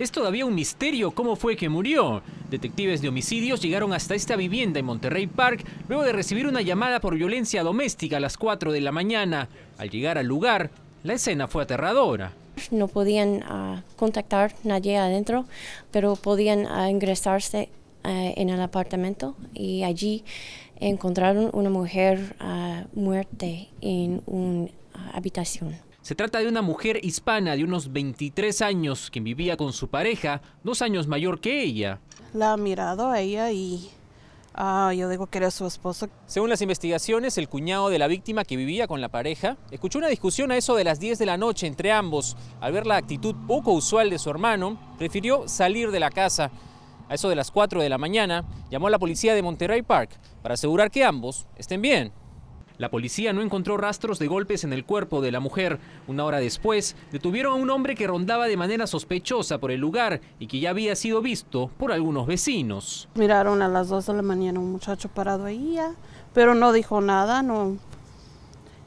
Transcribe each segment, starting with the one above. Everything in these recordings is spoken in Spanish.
Es todavía un misterio cómo fue que murió. Detectives de homicidios llegaron hasta esta vivienda en Monterrey Park luego de recibir una llamada por violencia doméstica a las 4 de la mañana. Al llegar al lugar, la escena fue aterradora. No podían ah, contactar nadie adentro, pero podían ah, ingresarse ah, en el apartamento y allí encontraron una mujer muerta en una habitación. Se trata de una mujer hispana de unos 23 años que vivía con su pareja, dos años mayor que ella. La ha mirado a ella y ah, yo digo que era su esposo. Según las investigaciones, el cuñado de la víctima que vivía con la pareja escuchó una discusión a eso de las 10 de la noche entre ambos. Al ver la actitud poco usual de su hermano, prefirió salir de la casa. A eso de las 4 de la mañana, llamó a la policía de Monterrey Park para asegurar que ambos estén bien. La policía no encontró rastros de golpes en el cuerpo de la mujer. Una hora después, detuvieron a un hombre que rondaba de manera sospechosa por el lugar y que ya había sido visto por algunos vecinos. Miraron a las 2 de la mañana un muchacho parado ahí, pero no dijo nada, no,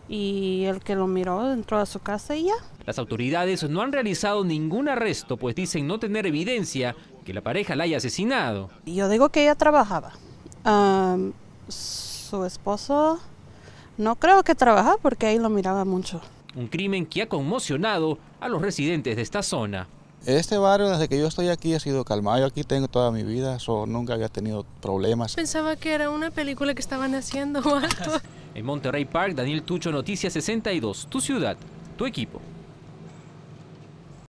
y el que lo miró entró a su casa y ya. Las autoridades no han realizado ningún arresto, pues dicen no tener evidencia que la pareja la haya asesinado. Yo digo que ella trabajaba. su esposo no creo que trabajaba porque ahí lo miraba mucho. Un crimen que ha conmocionado a los residentes de esta zona. Este barrio desde que yo estoy aquí ha sido calmado, yo aquí tengo toda mi vida, nunca había tenido problemas. Pensaba que era una película que estaban haciendo algo. En Monterrey Park, Daniel Tucho, Noticias 62, tu ciudad, tu equipo.